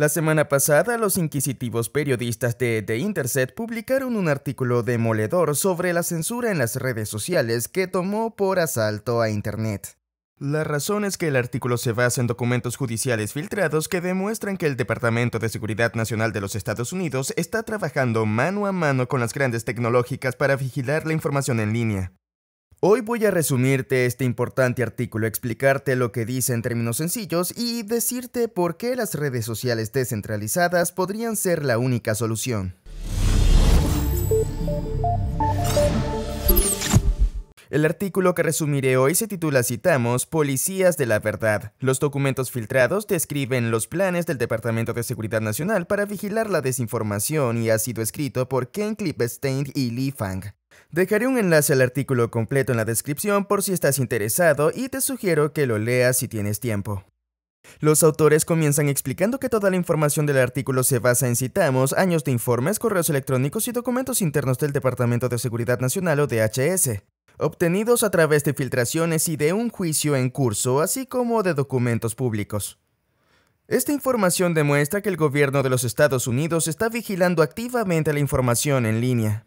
La semana pasada, los inquisitivos periodistas de The Intercept publicaron un artículo demoledor sobre la censura en las redes sociales que tomó por asalto a Internet. La razón es que el artículo se basa en documentos judiciales filtrados que demuestran que el Departamento de Seguridad Nacional de los Estados Unidos está trabajando mano a mano con las grandes tecnológicas para vigilar la información en línea. Hoy voy a resumirte este importante artículo, explicarte lo que dice en términos sencillos y decirte por qué las redes sociales descentralizadas podrían ser la única solución. El artículo que resumiré hoy se titula Citamos Policías de la Verdad. Los documentos filtrados describen los planes del Departamento de Seguridad Nacional para vigilar la desinformación y ha sido escrito por Ken Klippestein y Lee Fang. Dejaré un enlace al artículo completo en la descripción por si estás interesado y te sugiero que lo leas si tienes tiempo. Los autores comienzan explicando que toda la información del artículo se basa en citamos, años de informes, correos electrónicos y documentos internos del Departamento de Seguridad Nacional o DHS, obtenidos a través de filtraciones y de un juicio en curso, así como de documentos públicos. Esta información demuestra que el gobierno de los Estados Unidos está vigilando activamente la información en línea.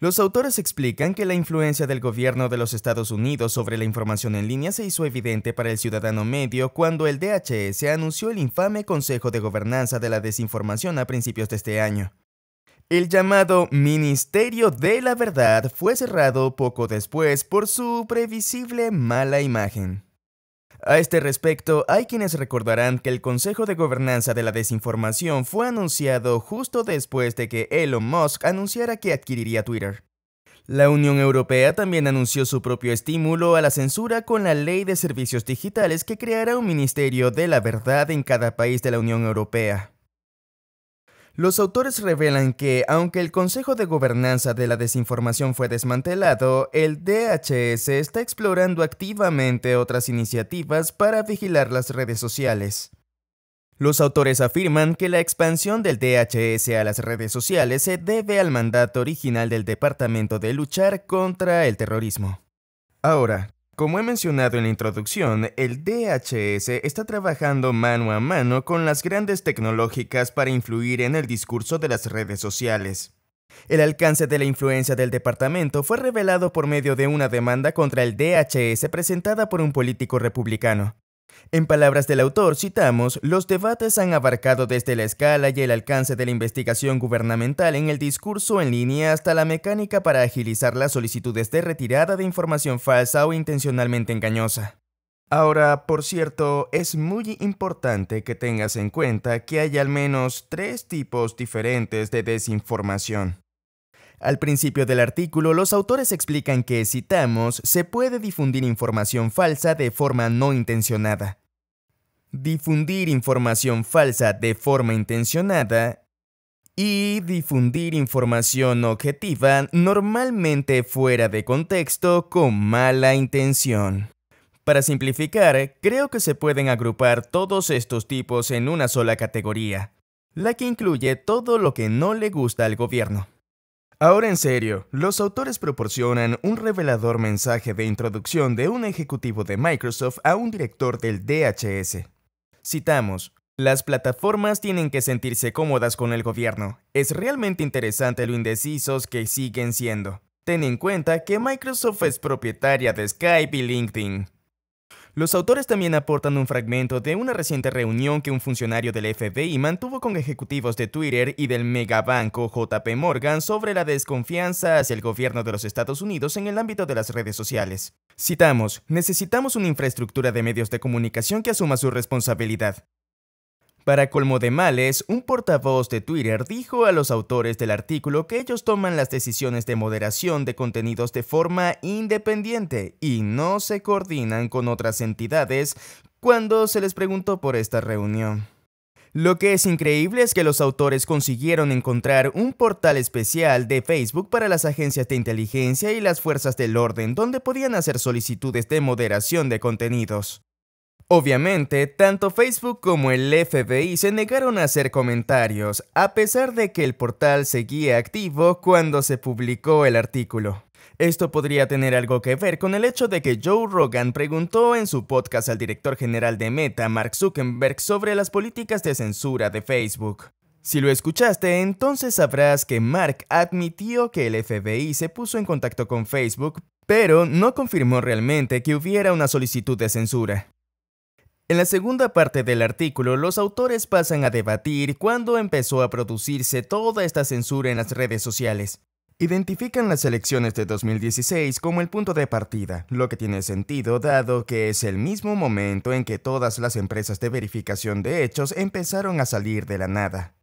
Los autores explican que la influencia del gobierno de los Estados Unidos sobre la información en línea se hizo evidente para el ciudadano medio cuando el DHS anunció el infame Consejo de Gobernanza de la Desinformación a principios de este año. El llamado Ministerio de la Verdad fue cerrado poco después por su previsible mala imagen. A este respecto, hay quienes recordarán que el Consejo de Gobernanza de la Desinformación fue anunciado justo después de que Elon Musk anunciara que adquiriría Twitter. La Unión Europea también anunció su propio estímulo a la censura con la Ley de Servicios Digitales que creará un Ministerio de la Verdad en cada país de la Unión Europea. Los autores revelan que, aunque el Consejo de Gobernanza de la Desinformación fue desmantelado, el DHS está explorando activamente otras iniciativas para vigilar las redes sociales. Los autores afirman que la expansión del DHS a las redes sociales se debe al mandato original del Departamento de Luchar contra el Terrorismo. Ahora, como he mencionado en la introducción, el DHS está trabajando mano a mano con las grandes tecnológicas para influir en el discurso de las redes sociales. El alcance de la influencia del departamento fue revelado por medio de una demanda contra el DHS presentada por un político republicano. En palabras del autor, citamos, los debates han abarcado desde la escala y el alcance de la investigación gubernamental en el discurso en línea hasta la mecánica para agilizar las solicitudes de retirada de información falsa o intencionalmente engañosa. Ahora, por cierto, es muy importante que tengas en cuenta que hay al menos tres tipos diferentes de desinformación. Al principio del artículo, los autores explican que, citamos, se puede difundir información falsa de forma no intencionada. Difundir información falsa de forma intencionada y difundir información objetiva normalmente fuera de contexto con mala intención. Para simplificar, creo que se pueden agrupar todos estos tipos en una sola categoría, la que incluye todo lo que no le gusta al gobierno. Ahora en serio, los autores proporcionan un revelador mensaje de introducción de un ejecutivo de Microsoft a un director del DHS. Citamos, las plataformas tienen que sentirse cómodas con el gobierno. Es realmente interesante lo indecisos que siguen siendo. Ten en cuenta que Microsoft es propietaria de Skype y LinkedIn. Los autores también aportan un fragmento de una reciente reunión que un funcionario del FBI mantuvo con ejecutivos de Twitter y del megabanco JP Morgan sobre la desconfianza hacia el gobierno de los Estados Unidos en el ámbito de las redes sociales. Citamos, necesitamos una infraestructura de medios de comunicación que asuma su responsabilidad. Para colmo de males, un portavoz de Twitter dijo a los autores del artículo que ellos toman las decisiones de moderación de contenidos de forma independiente y no se coordinan con otras entidades cuando se les preguntó por esta reunión. Lo que es increíble es que los autores consiguieron encontrar un portal especial de Facebook para las agencias de inteligencia y las fuerzas del orden donde podían hacer solicitudes de moderación de contenidos. Obviamente, tanto Facebook como el FBI se negaron a hacer comentarios, a pesar de que el portal seguía activo cuando se publicó el artículo. Esto podría tener algo que ver con el hecho de que Joe Rogan preguntó en su podcast al director general de Meta, Mark Zuckerberg, sobre las políticas de censura de Facebook. Si lo escuchaste, entonces sabrás que Mark admitió que el FBI se puso en contacto con Facebook, pero no confirmó realmente que hubiera una solicitud de censura. En la segunda parte del artículo, los autores pasan a debatir cuándo empezó a producirse toda esta censura en las redes sociales. Identifican las elecciones de 2016 como el punto de partida, lo que tiene sentido dado que es el mismo momento en que todas las empresas de verificación de hechos empezaron a salir de la nada.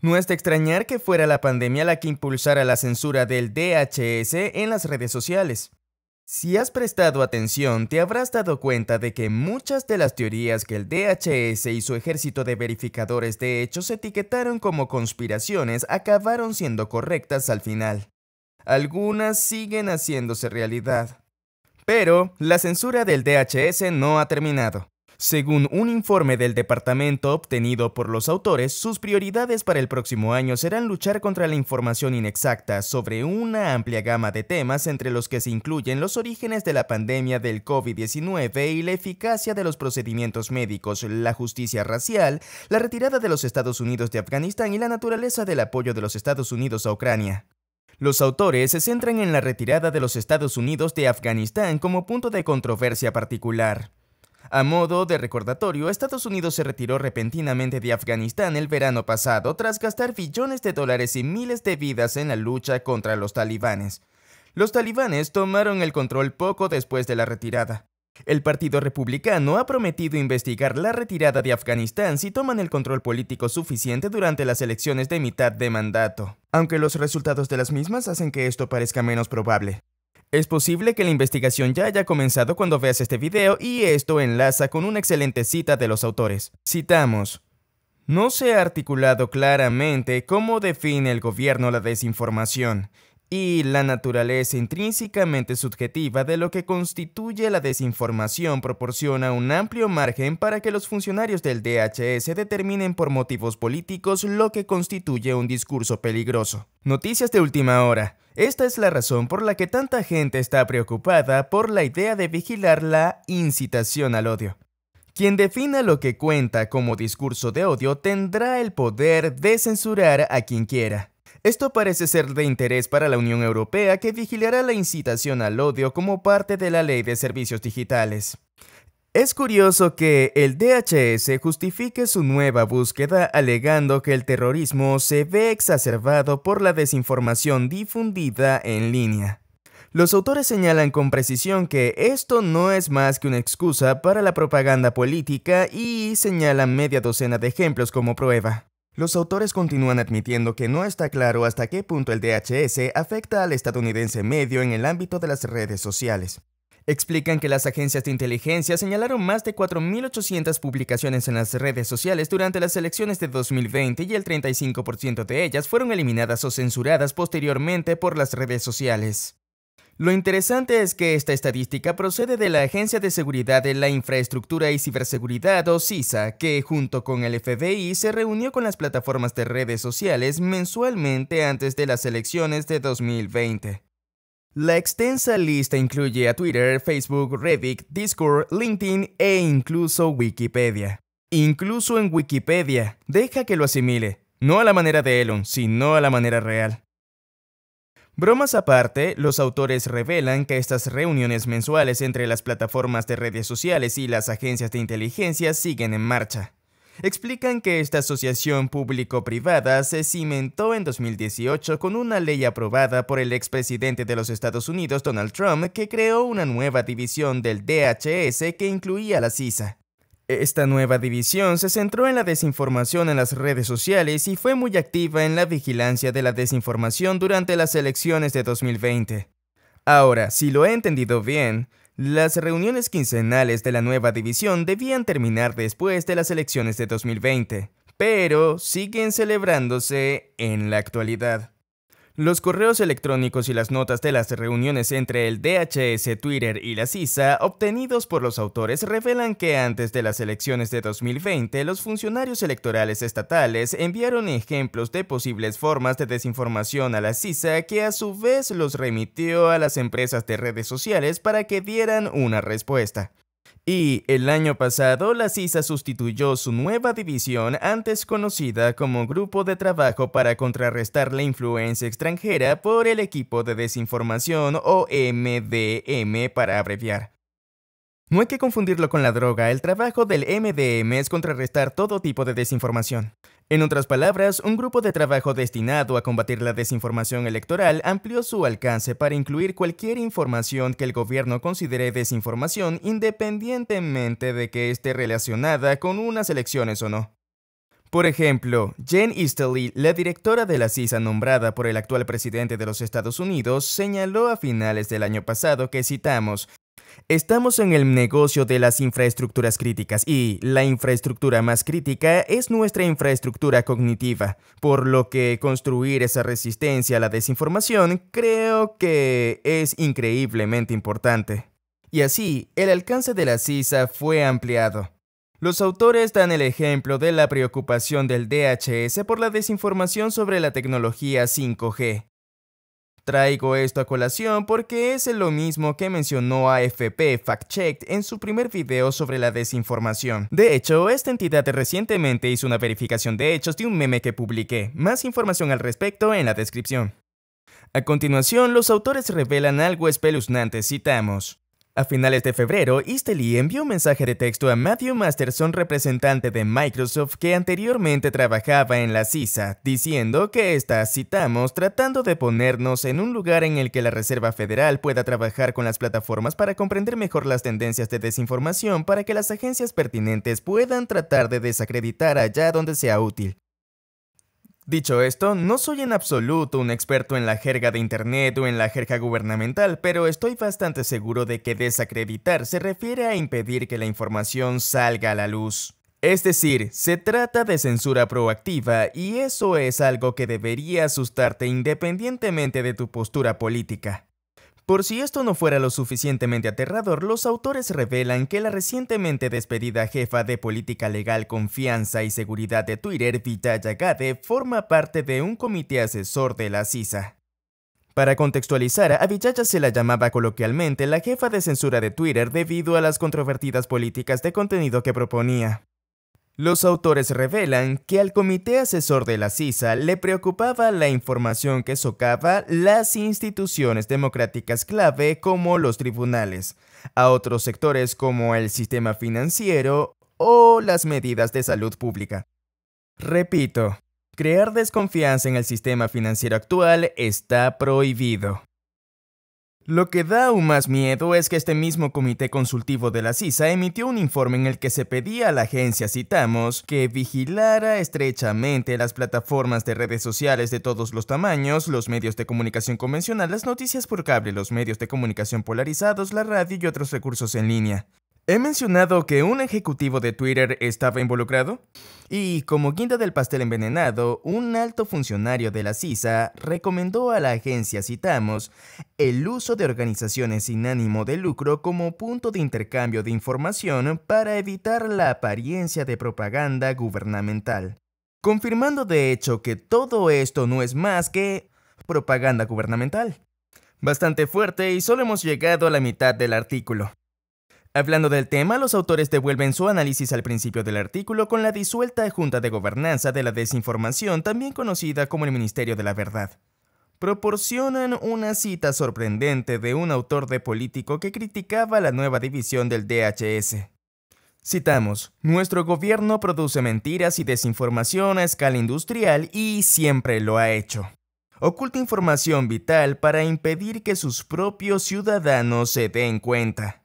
No es de extrañar que fuera la pandemia la que impulsara la censura del DHS en las redes sociales. Si has prestado atención, te habrás dado cuenta de que muchas de las teorías que el DHS y su ejército de verificadores de hechos etiquetaron como conspiraciones acabaron siendo correctas al final. Algunas siguen haciéndose realidad. Pero la censura del DHS no ha terminado. Según un informe del departamento obtenido por los autores, sus prioridades para el próximo año serán luchar contra la información inexacta sobre una amplia gama de temas entre los que se incluyen los orígenes de la pandemia del COVID-19 y la eficacia de los procedimientos médicos, la justicia racial, la retirada de los Estados Unidos de Afganistán y la naturaleza del apoyo de los Estados Unidos a Ucrania. Los autores se centran en la retirada de los Estados Unidos de Afganistán como punto de controversia particular. A modo de recordatorio, Estados Unidos se retiró repentinamente de Afganistán el verano pasado tras gastar billones de dólares y miles de vidas en la lucha contra los talibanes. Los talibanes tomaron el control poco después de la retirada. El Partido Republicano ha prometido investigar la retirada de Afganistán si toman el control político suficiente durante las elecciones de mitad de mandato, aunque los resultados de las mismas hacen que esto parezca menos probable. Es posible que la investigación ya haya comenzado cuando veas este video y esto enlaza con una excelente cita de los autores. Citamos. No se ha articulado claramente cómo define el gobierno la desinformación y la naturaleza intrínsecamente subjetiva de lo que constituye la desinformación proporciona un amplio margen para que los funcionarios del DHS determinen por motivos políticos lo que constituye un discurso peligroso. Noticias de última hora. Esta es la razón por la que tanta gente está preocupada por la idea de vigilar la incitación al odio. Quien defina lo que cuenta como discurso de odio tendrá el poder de censurar a quien quiera. Esto parece ser de interés para la Unión Europea que vigilará la incitación al odio como parte de la ley de servicios digitales. Es curioso que el DHS justifique su nueva búsqueda alegando que el terrorismo se ve exacerbado por la desinformación difundida en línea. Los autores señalan con precisión que esto no es más que una excusa para la propaganda política y señalan media docena de ejemplos como prueba. Los autores continúan admitiendo que no está claro hasta qué punto el DHS afecta al estadounidense medio en el ámbito de las redes sociales. Explican que las agencias de inteligencia señalaron más de 4.800 publicaciones en las redes sociales durante las elecciones de 2020 y el 35% de ellas fueron eliminadas o censuradas posteriormente por las redes sociales. Lo interesante es que esta estadística procede de la Agencia de Seguridad de la Infraestructura y Ciberseguridad o CISA, que junto con el FBI se reunió con las plataformas de redes sociales mensualmente antes de las elecciones de 2020. La extensa lista incluye a Twitter, Facebook, Reddit, Discord, LinkedIn e incluso Wikipedia. Incluso en Wikipedia, deja que lo asimile, no a la manera de Elon, sino a la manera real. Bromas aparte, los autores revelan que estas reuniones mensuales entre las plataformas de redes sociales y las agencias de inteligencia siguen en marcha. Explican que esta asociación público-privada se cimentó en 2018 con una ley aprobada por el expresidente de los Estados Unidos Donald Trump que creó una nueva división del DHS que incluía la CISA. Esta nueva división se centró en la desinformación en las redes sociales y fue muy activa en la vigilancia de la desinformación durante las elecciones de 2020. Ahora, si lo he entendido bien, las reuniones quincenales de la nueva división debían terminar después de las elecciones de 2020, pero siguen celebrándose en la actualidad. Los correos electrónicos y las notas de las reuniones entre el DHS, Twitter y la CISA obtenidos por los autores revelan que antes de las elecciones de 2020, los funcionarios electorales estatales enviaron ejemplos de posibles formas de desinformación a la CISA que a su vez los remitió a las empresas de redes sociales para que dieran una respuesta. Y el año pasado, la CISA sustituyó su nueva división, antes conocida como Grupo de Trabajo para Contrarrestar la Influencia Extranjera, por el Equipo de Desinformación o MDM para abreviar. No hay que confundirlo con la droga, el trabajo del MDM es contrarrestar todo tipo de desinformación. En otras palabras, un grupo de trabajo destinado a combatir la desinformación electoral amplió su alcance para incluir cualquier información que el gobierno considere desinformación independientemente de que esté relacionada con unas elecciones o no. Por ejemplo, Jen Easterly, la directora de la CISA nombrada por el actual presidente de los Estados Unidos, señaló a finales del año pasado que, citamos, Estamos en el negocio de las infraestructuras críticas y la infraestructura más crítica es nuestra infraestructura cognitiva, por lo que construir esa resistencia a la desinformación creo que es increíblemente importante. Y así, el alcance de la CISA fue ampliado. Los autores dan el ejemplo de la preocupación del DHS por la desinformación sobre la tecnología 5G, Traigo esto a colación porque es lo mismo que mencionó AFP Fact Checked en su primer video sobre la desinformación. De hecho, esta entidad recientemente hizo una verificación de hechos de un meme que publiqué. Más información al respecto en la descripción. A continuación, los autores revelan algo espeluznante, citamos. A finales de febrero, Eastley envió un mensaje de texto a Matthew Masterson, representante de Microsoft que anteriormente trabajaba en la CISA, diciendo que está, citamos, tratando de ponernos en un lugar en el que la Reserva Federal pueda trabajar con las plataformas para comprender mejor las tendencias de desinformación para que las agencias pertinentes puedan tratar de desacreditar allá donde sea útil. Dicho esto, no soy en absoluto un experto en la jerga de Internet o en la jerga gubernamental, pero estoy bastante seguro de que desacreditar se refiere a impedir que la información salga a la luz. Es decir, se trata de censura proactiva y eso es algo que debería asustarte independientemente de tu postura política. Por si esto no fuera lo suficientemente aterrador, los autores revelan que la recientemente despedida jefa de política legal, confianza y seguridad de Twitter, Villaya Gade, forma parte de un comité asesor de la CISA. Para contextualizar, a Villaya se la llamaba coloquialmente la jefa de censura de Twitter debido a las controvertidas políticas de contenido que proponía. Los autores revelan que al comité asesor de la CISA le preocupaba la información que socava las instituciones democráticas clave como los tribunales, a otros sectores como el sistema financiero o las medidas de salud pública. Repito, crear desconfianza en el sistema financiero actual está prohibido. Lo que da aún más miedo es que este mismo comité consultivo de la CISA emitió un informe en el que se pedía a la agencia Citamos que vigilara estrechamente las plataformas de redes sociales de todos los tamaños, los medios de comunicación convencional, las noticias por cable, los medios de comunicación polarizados, la radio y otros recursos en línea. ¿He mencionado que un ejecutivo de Twitter estaba involucrado? Y como guinda del pastel envenenado, un alto funcionario de la CISA recomendó a la agencia Citamos el uso de organizaciones sin ánimo de lucro como punto de intercambio de información para evitar la apariencia de propaganda gubernamental. Confirmando de hecho que todo esto no es más que propaganda gubernamental. Bastante fuerte y solo hemos llegado a la mitad del artículo. Hablando del tema, los autores devuelven su análisis al principio del artículo con la disuelta Junta de Gobernanza de la Desinformación, también conocida como el Ministerio de la Verdad. Proporcionan una cita sorprendente de un autor de político que criticaba la nueva división del DHS. Citamos, Nuestro gobierno produce mentiras y desinformación a escala industrial y siempre lo ha hecho. Oculta información vital para impedir que sus propios ciudadanos se den cuenta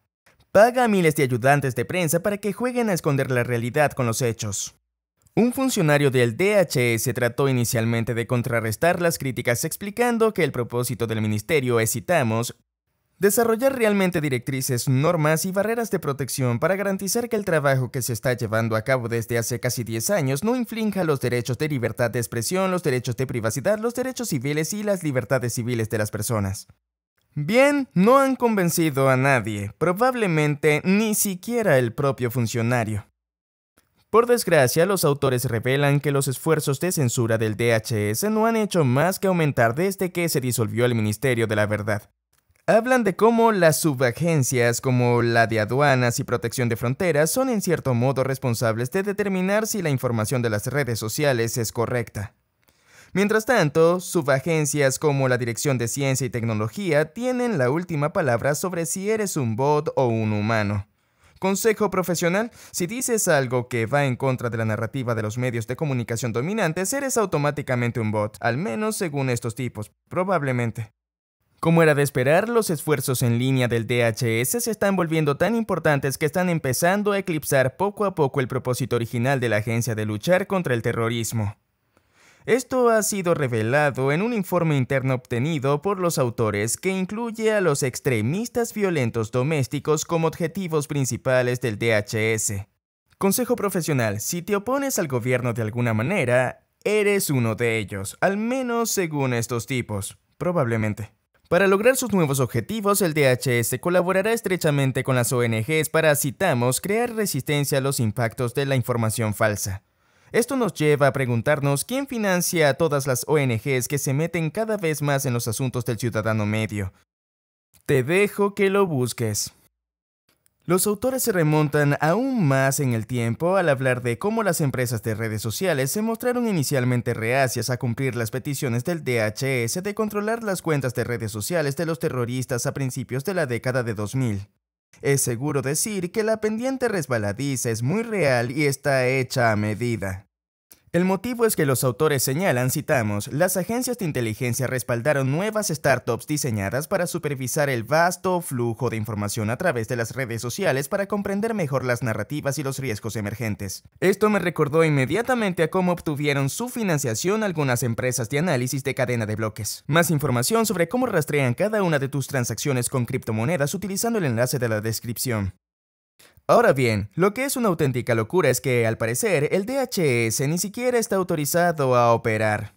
paga a miles de ayudantes de prensa para que jueguen a esconder la realidad con los hechos. Un funcionario del DHS trató inicialmente de contrarrestar las críticas explicando que el propósito del ministerio es, citamos, desarrollar realmente directrices, normas y barreras de protección para garantizar que el trabajo que se está llevando a cabo desde hace casi 10 años no inflinja los derechos de libertad de expresión, los derechos de privacidad, los derechos civiles y las libertades civiles de las personas. Bien, no han convencido a nadie, probablemente ni siquiera el propio funcionario. Por desgracia, los autores revelan que los esfuerzos de censura del DHS no han hecho más que aumentar desde que se disolvió el Ministerio de la Verdad. Hablan de cómo las subagencias como la de aduanas y protección de fronteras son en cierto modo responsables de determinar si la información de las redes sociales es correcta. Mientras tanto, subagencias como la Dirección de Ciencia y Tecnología tienen la última palabra sobre si eres un bot o un humano. Consejo profesional, si dices algo que va en contra de la narrativa de los medios de comunicación dominantes, eres automáticamente un bot, al menos según estos tipos, probablemente. Como era de esperar, los esfuerzos en línea del DHS se están volviendo tan importantes que están empezando a eclipsar poco a poco el propósito original de la agencia de luchar contra el terrorismo. Esto ha sido revelado en un informe interno obtenido por los autores que incluye a los extremistas violentos domésticos como objetivos principales del DHS. Consejo profesional, si te opones al gobierno de alguna manera, eres uno de ellos, al menos según estos tipos, probablemente. Para lograr sus nuevos objetivos, el DHS colaborará estrechamente con las ONGs para, citamos, crear resistencia a los impactos de la información falsa. Esto nos lleva a preguntarnos quién financia a todas las ONGs que se meten cada vez más en los asuntos del ciudadano medio. Te dejo que lo busques. Los autores se remontan aún más en el tiempo al hablar de cómo las empresas de redes sociales se mostraron inicialmente reacias a cumplir las peticiones del DHS de controlar las cuentas de redes sociales de los terroristas a principios de la década de 2000. Es seguro decir que la pendiente resbaladiza es muy real y está hecha a medida. El motivo es que los autores señalan, citamos, las agencias de inteligencia respaldaron nuevas startups diseñadas para supervisar el vasto flujo de información a través de las redes sociales para comprender mejor las narrativas y los riesgos emergentes. Esto me recordó inmediatamente a cómo obtuvieron su financiación algunas empresas de análisis de cadena de bloques. Más información sobre cómo rastrean cada una de tus transacciones con criptomonedas utilizando el enlace de la descripción. Ahora bien, lo que es una auténtica locura es que, al parecer, el DHS ni siquiera está autorizado a operar.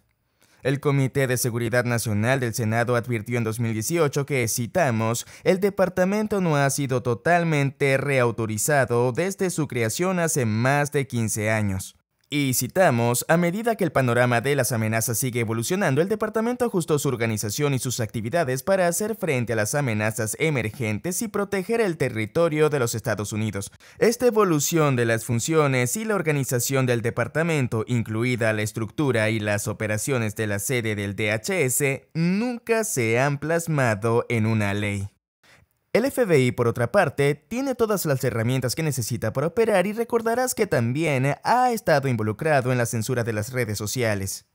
El Comité de Seguridad Nacional del Senado advirtió en 2018 que, citamos, el departamento no ha sido totalmente reautorizado desde su creación hace más de 15 años. Y citamos, a medida que el panorama de las amenazas sigue evolucionando, el departamento ajustó su organización y sus actividades para hacer frente a las amenazas emergentes y proteger el territorio de los Estados Unidos. Esta evolución de las funciones y la organización del departamento, incluida la estructura y las operaciones de la sede del DHS, nunca se han plasmado en una ley. El FBI, por otra parte, tiene todas las herramientas que necesita para operar y recordarás que también ha estado involucrado en la censura de las redes sociales.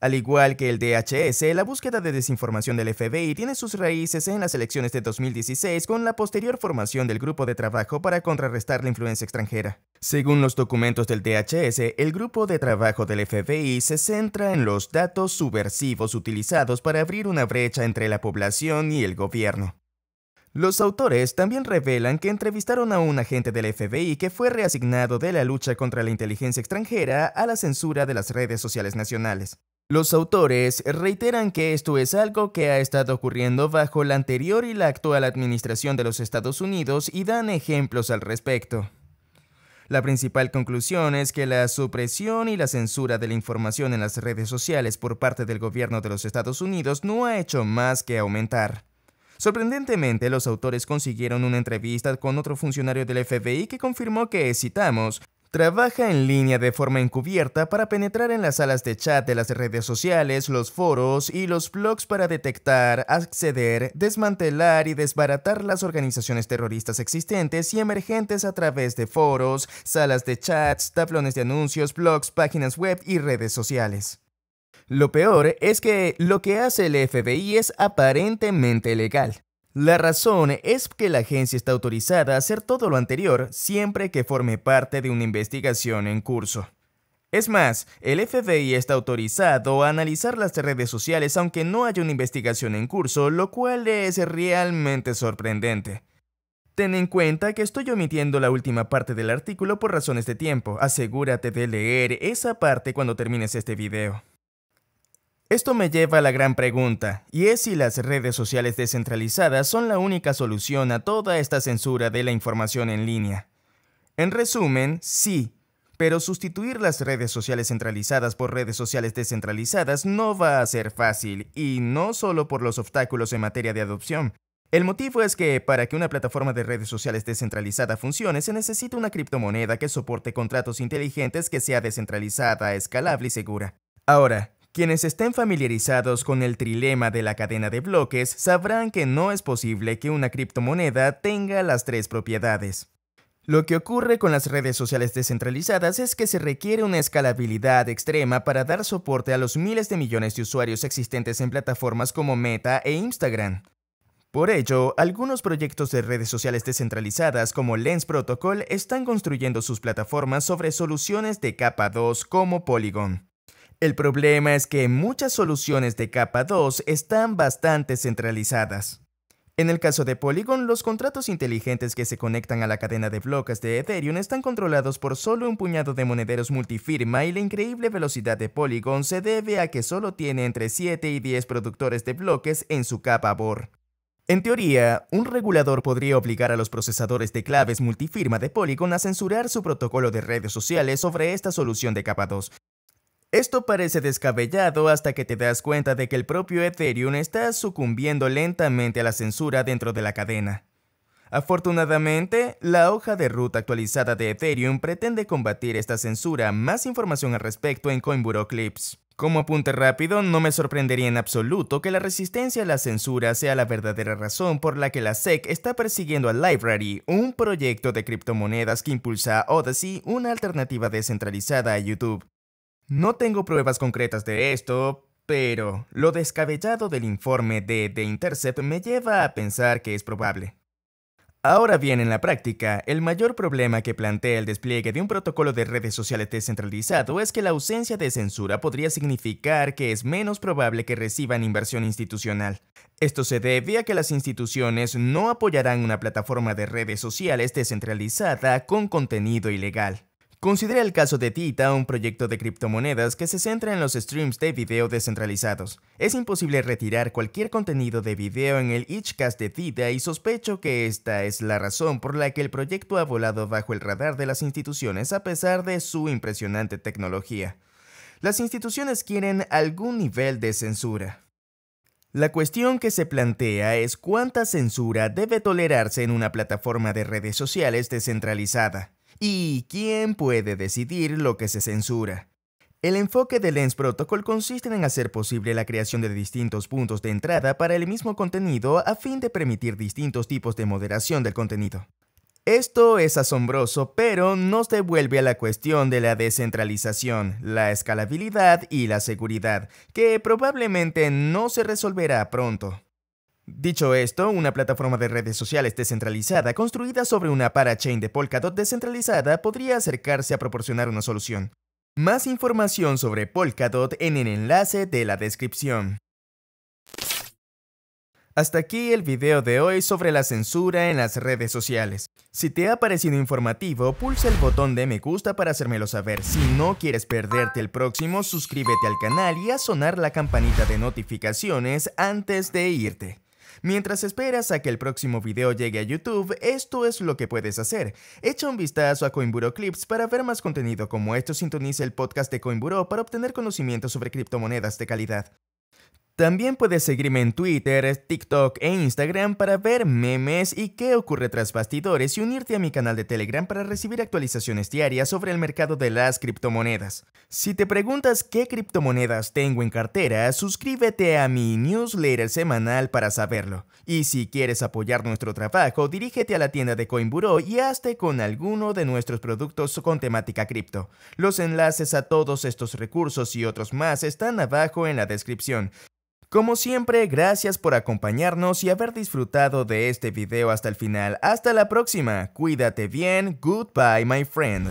Al igual que el DHS, la búsqueda de desinformación del FBI tiene sus raíces en las elecciones de 2016 con la posterior formación del Grupo de Trabajo para contrarrestar la influencia extranjera. Según los documentos del DHS, el Grupo de Trabajo del FBI se centra en los datos subversivos utilizados para abrir una brecha entre la población y el gobierno. Los autores también revelan que entrevistaron a un agente del FBI que fue reasignado de la lucha contra la inteligencia extranjera a la censura de las redes sociales nacionales. Los autores reiteran que esto es algo que ha estado ocurriendo bajo la anterior y la actual administración de los Estados Unidos y dan ejemplos al respecto. La principal conclusión es que la supresión y la censura de la información en las redes sociales por parte del gobierno de los Estados Unidos no ha hecho más que aumentar. Sorprendentemente, los autores consiguieron una entrevista con otro funcionario del FBI que confirmó que, citamos, Trabaja en línea de forma encubierta para penetrar en las salas de chat de las redes sociales, los foros y los blogs para detectar, acceder, desmantelar y desbaratar las organizaciones terroristas existentes y emergentes a través de foros, salas de chats, tablones de anuncios, blogs, páginas web y redes sociales. Lo peor es que lo que hace el FBI es aparentemente legal. La razón es que la agencia está autorizada a hacer todo lo anterior siempre que forme parte de una investigación en curso. Es más, el FBI está autorizado a analizar las redes sociales aunque no haya una investigación en curso, lo cual es realmente sorprendente. Ten en cuenta que estoy omitiendo la última parte del artículo por razones de tiempo, asegúrate de leer esa parte cuando termines este video. Esto me lleva a la gran pregunta, y es si las redes sociales descentralizadas son la única solución a toda esta censura de la información en línea. En resumen, sí, pero sustituir las redes sociales centralizadas por redes sociales descentralizadas no va a ser fácil, y no solo por los obstáculos en materia de adopción. El motivo es que para que una plataforma de redes sociales descentralizada funcione se necesita una criptomoneda que soporte contratos inteligentes que sea descentralizada, escalable y segura. Ahora, quienes estén familiarizados con el trilema de la cadena de bloques sabrán que no es posible que una criptomoneda tenga las tres propiedades. Lo que ocurre con las redes sociales descentralizadas es que se requiere una escalabilidad extrema para dar soporte a los miles de millones de usuarios existentes en plataformas como Meta e Instagram. Por ello, algunos proyectos de redes sociales descentralizadas como Lens Protocol están construyendo sus plataformas sobre soluciones de capa 2 como Polygon. El problema es que muchas soluciones de capa 2 están bastante centralizadas. En el caso de Polygon, los contratos inteligentes que se conectan a la cadena de bloques de Ethereum están controlados por solo un puñado de monederos multifirma y la increíble velocidad de Polygon se debe a que solo tiene entre 7 y 10 productores de bloques en su capa BOR. En teoría, un regulador podría obligar a los procesadores de claves multifirma de Polygon a censurar su protocolo de redes sociales sobre esta solución de capa 2, esto parece descabellado hasta que te das cuenta de que el propio Ethereum está sucumbiendo lentamente a la censura dentro de la cadena. Afortunadamente, la hoja de ruta actualizada de Ethereum pretende combatir esta censura. Más información al respecto en CoinBuro Clips. Como apunte rápido, no me sorprendería en absoluto que la resistencia a la censura sea la verdadera razón por la que la SEC está persiguiendo a Library, un proyecto de criptomonedas que impulsa a Odyssey, una alternativa descentralizada a YouTube. No tengo pruebas concretas de esto, pero lo descabellado del informe de The Intercept me lleva a pensar que es probable. Ahora bien, en la práctica, el mayor problema que plantea el despliegue de un protocolo de redes sociales descentralizado es que la ausencia de censura podría significar que es menos probable que reciban inversión institucional. Esto se debe a que las instituciones no apoyarán una plataforma de redes sociales descentralizada con contenido ilegal. Considera el caso de Tita, un proyecto de criptomonedas que se centra en los streams de video descentralizados. Es imposible retirar cualquier contenido de video en el Itchcast de Tita y sospecho que esta es la razón por la que el proyecto ha volado bajo el radar de las instituciones a pesar de su impresionante tecnología. Las instituciones quieren algún nivel de censura. La cuestión que se plantea es cuánta censura debe tolerarse en una plataforma de redes sociales descentralizada y quién puede decidir lo que se censura. El enfoque del Lens Protocol consiste en hacer posible la creación de distintos puntos de entrada para el mismo contenido a fin de permitir distintos tipos de moderación del contenido. Esto es asombroso, pero nos devuelve a la cuestión de la descentralización, la escalabilidad y la seguridad, que probablemente no se resolverá pronto. Dicho esto, una plataforma de redes sociales descentralizada construida sobre una parachain de Polkadot descentralizada podría acercarse a proporcionar una solución. Más información sobre Polkadot en el enlace de la descripción. Hasta aquí el video de hoy sobre la censura en las redes sociales. Si te ha parecido informativo, pulsa el botón de me gusta para hacérmelo saber. Si no quieres perderte el próximo, suscríbete al canal y a sonar la campanita de notificaciones antes de irte. Mientras esperas a que el próximo video llegue a YouTube, esto es lo que puedes hacer. Echa un vistazo a Coinburo Clips para ver más contenido como esto. Sintoniza el podcast de Coinburo para obtener conocimiento sobre criptomonedas de calidad. También puedes seguirme en Twitter, TikTok e Instagram para ver memes y qué ocurre tras bastidores y unirte a mi canal de Telegram para recibir actualizaciones diarias sobre el mercado de las criptomonedas. Si te preguntas qué criptomonedas tengo en cartera, suscríbete a mi newsletter semanal para saberlo. Y si quieres apoyar nuestro trabajo, dirígete a la tienda de Coinburó y hazte con alguno de nuestros productos con temática cripto. Los enlaces a todos estos recursos y otros más están abajo en la descripción. Como siempre, gracias por acompañarnos y haber disfrutado de este video hasta el final. Hasta la próxima, cuídate bien, goodbye my friend.